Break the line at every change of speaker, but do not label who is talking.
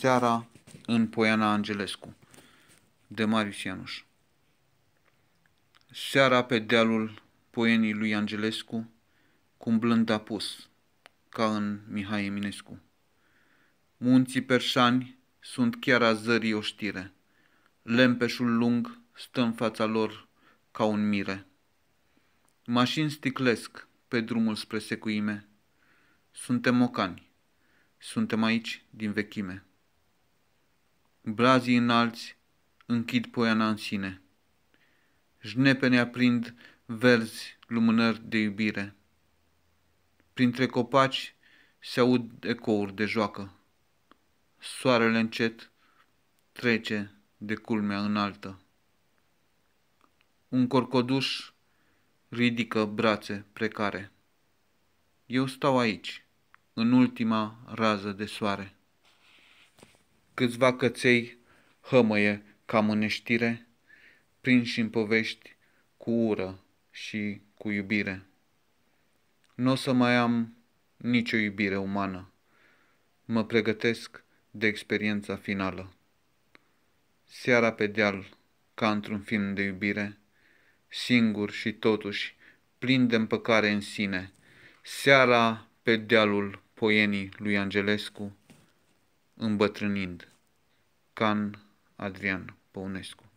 Seara în Poiana Angelescu de Marius Ianuș Seara pe dealul poenii lui Angelescu, blând apus, ca în Mihai Eminescu. Munții perșani sunt chiar a zării oștire, lempeșul lung stă în fața lor ca un mire. Mașini sticlesc pe drumul spre secuime. Suntem mocani. Suntem aici din vechime. Brazii înalți închid poiana în sine. Jnepene aprind verzi lumânări de iubire. Printre copaci se aud ecouri de joacă. Soarele încet trece de culmea înaltă. Un corcoduș ridică brațe precare. Eu stau aici, în ultima rază de soare câțiva căței hămăie ca mâneștire, prinși în povești cu ură și cu iubire. Nu o să mai am nicio iubire umană. Mă pregătesc de experiența finală. Seara pe deal, ca într-un film de iubire, singur și totuși plin de împăcare în sine, seara pe dealul poienii lui Angelescu, îmbătrânind. Can Adrian Păunescu